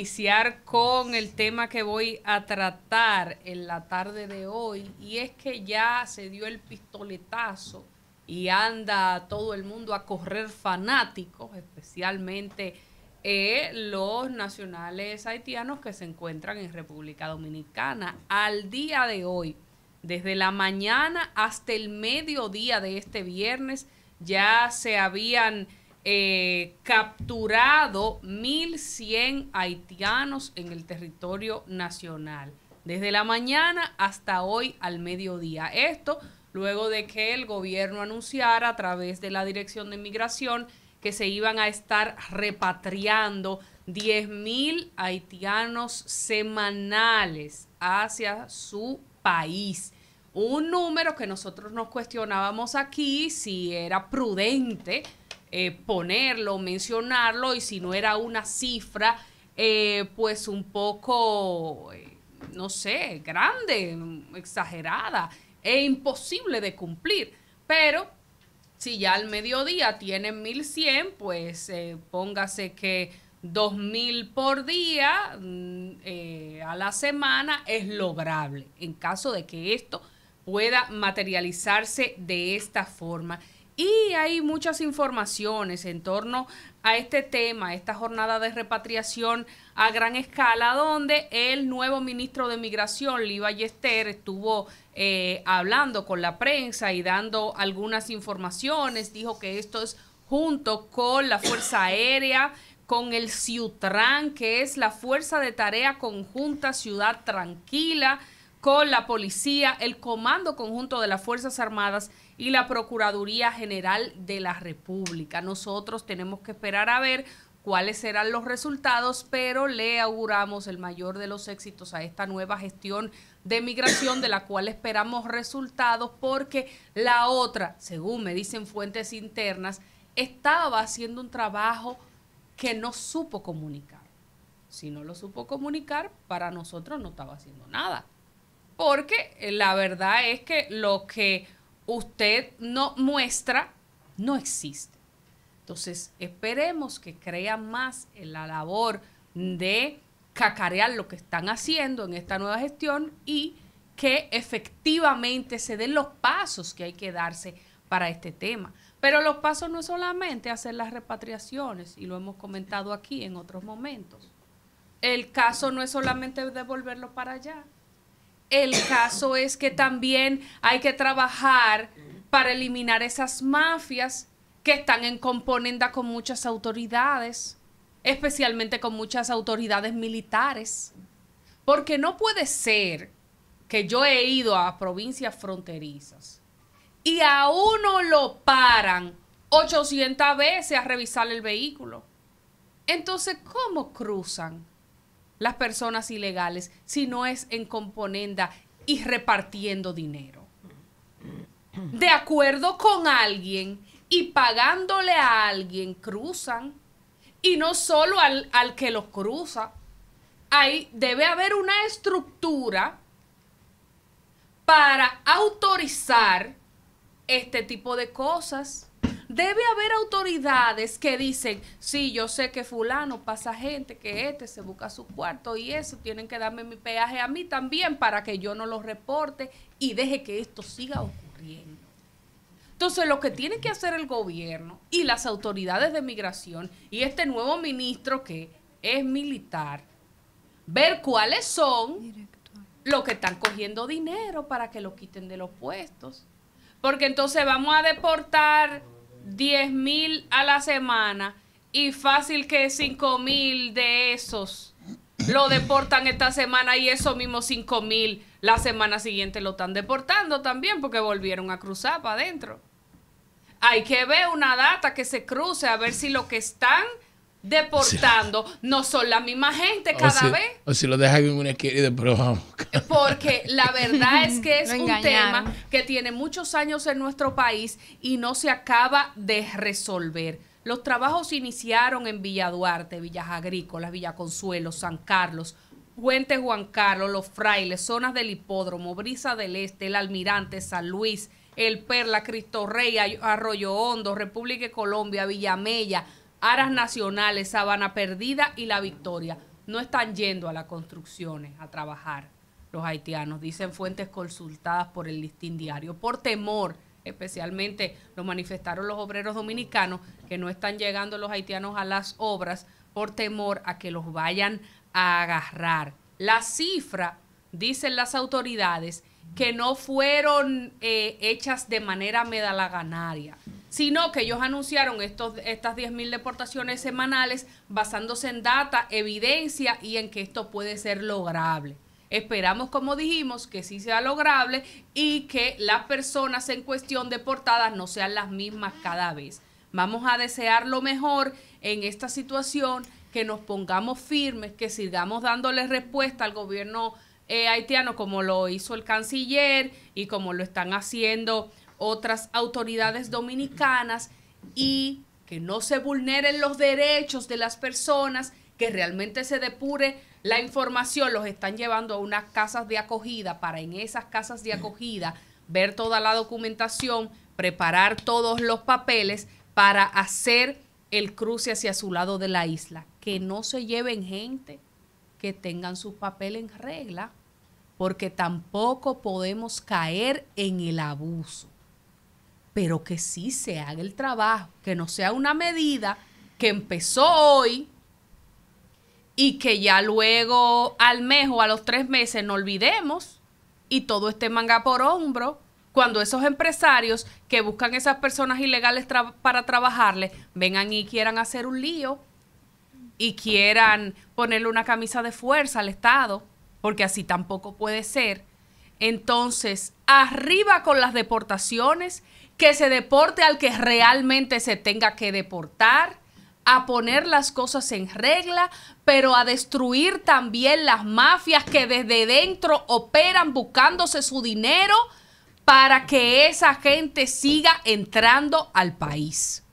iniciar con el tema que voy a tratar en la tarde de hoy y es que ya se dio el pistoletazo y anda todo el mundo a correr fanáticos, especialmente eh, los nacionales haitianos que se encuentran en República Dominicana. Al día de hoy, desde la mañana hasta el mediodía de este viernes, ya se habían eh, capturado 1.100 haitianos en el territorio nacional, desde la mañana hasta hoy al mediodía. Esto luego de que el gobierno anunciara a través de la Dirección de Migración que se iban a estar repatriando 10.000 haitianos semanales hacia su país un número que nosotros nos cuestionábamos aquí si era prudente eh, ponerlo, mencionarlo y si no era una cifra, eh, pues un poco, eh, no sé, grande, exagerada e imposible de cumplir. Pero si ya al mediodía tienen 1100, pues póngase que 2000 por día mm, a la semana es lograble en caso de que esto pueda materializarse de esta forma. Y hay muchas informaciones en torno a este tema, esta jornada de repatriación a gran escala, donde el nuevo ministro de Migración, Lee Ballester, estuvo eh, hablando con la prensa y dando algunas informaciones. Dijo que esto es junto con la Fuerza Aérea, con el CIUTRAN, que es la Fuerza de Tarea Conjunta Ciudad Tranquila con la policía, el Comando Conjunto de las Fuerzas Armadas y la Procuraduría General de la República. Nosotros tenemos que esperar a ver cuáles serán los resultados, pero le auguramos el mayor de los éxitos a esta nueva gestión de migración de la cual esperamos resultados porque la otra, según me dicen fuentes internas, estaba haciendo un trabajo que no supo comunicar. Si no lo supo comunicar, para nosotros no estaba haciendo nada porque la verdad es que lo que usted no muestra no existe. Entonces, esperemos que crea más en la labor de cacarear lo que están haciendo en esta nueva gestión y que efectivamente se den los pasos que hay que darse para este tema. Pero los pasos no es solamente hacer las repatriaciones, y lo hemos comentado aquí en otros momentos. El caso no es solamente devolverlo para allá el caso es que también hay que trabajar para eliminar esas mafias que están en componenda con muchas autoridades, especialmente con muchas autoridades militares. Porque no puede ser que yo he ido a provincias fronterizas y a uno lo paran 800 veces a revisar el vehículo. Entonces, ¿cómo cruzan? las personas ilegales si no es en componenda y repartiendo dinero? De acuerdo con alguien y pagándole a alguien, cruzan. Y no solo al, al que los cruza. Ahí debe haber una estructura para autorizar este tipo de cosas debe haber autoridades que dicen, sí, yo sé que fulano pasa gente, que este se busca su cuarto y eso, tienen que darme mi peaje a mí también para que yo no lo reporte y deje que esto siga ocurriendo. Entonces, lo que tiene que hacer el gobierno y las autoridades de migración y este nuevo ministro que es militar, ver cuáles son los que están cogiendo dinero para que lo quiten de los puestos. Porque entonces vamos a deportar diez mil a la semana y fácil que cinco mil de esos lo deportan esta semana y esos mismos 5 mil la semana siguiente lo están deportando también porque volvieron a cruzar para adentro. Hay que ver una data que se cruce a ver si lo que están deportando, no son la misma gente cada vez. O si lo dejan en una esquina, Porque la verdad es que es un tema que tiene muchos años en nuestro país y no se acaba de resolver. Los trabajos iniciaron en Villa Duarte, Villas Agrícolas, Villa Consuelo, San Carlos, Puente Juan Carlos, Los Frailes, zonas del hipódromo, Brisa del Este, El Almirante, San Luis, El Perla, Cristo Rey, Arroyo Hondo, República de Colombia, Villamella, Aras Nacionales, Sabana Perdida y La Victoria. No están yendo a las construcciones a trabajar los haitianos, dicen fuentes consultadas por el listín diario, por temor, especialmente lo manifestaron los obreros dominicanos, que no están llegando los haitianos a las obras por temor a que los vayan a agarrar. La cifra, dicen las autoridades, que no fueron eh, hechas de manera medalaganaria, sino que ellos anunciaron estos, estas 10.000 deportaciones semanales basándose en data, evidencia y en que esto puede ser lograble. Esperamos, como dijimos, que sí sea lograble y que las personas en cuestión deportadas no sean las mismas cada vez. Vamos a desear lo mejor en esta situación, que nos pongamos firmes, que sigamos dándole respuesta al gobierno eh, haitiano como lo hizo el canciller y como lo están haciendo otras autoridades dominicanas y que no se vulneren los derechos de las personas, que realmente se depure la información, los están llevando a unas casas de acogida para en esas casas de acogida ver toda la documentación, preparar todos los papeles para hacer el cruce hacia su lado de la isla. Que no se lleven gente, que tengan su papel en regla, porque tampoco podemos caer en el abuso pero que sí se haga el trabajo, que no sea una medida que empezó hoy y que ya luego al mes o a los tres meses no olvidemos y todo este manga por hombro, cuando esos empresarios que buscan esas personas ilegales para trabajarle vengan y quieran hacer un lío y quieran ponerle una camisa de fuerza al Estado, porque así tampoco puede ser entonces, arriba con las deportaciones, que se deporte al que realmente se tenga que deportar, a poner las cosas en regla, pero a destruir también las mafias que desde dentro operan buscándose su dinero para que esa gente siga entrando al país.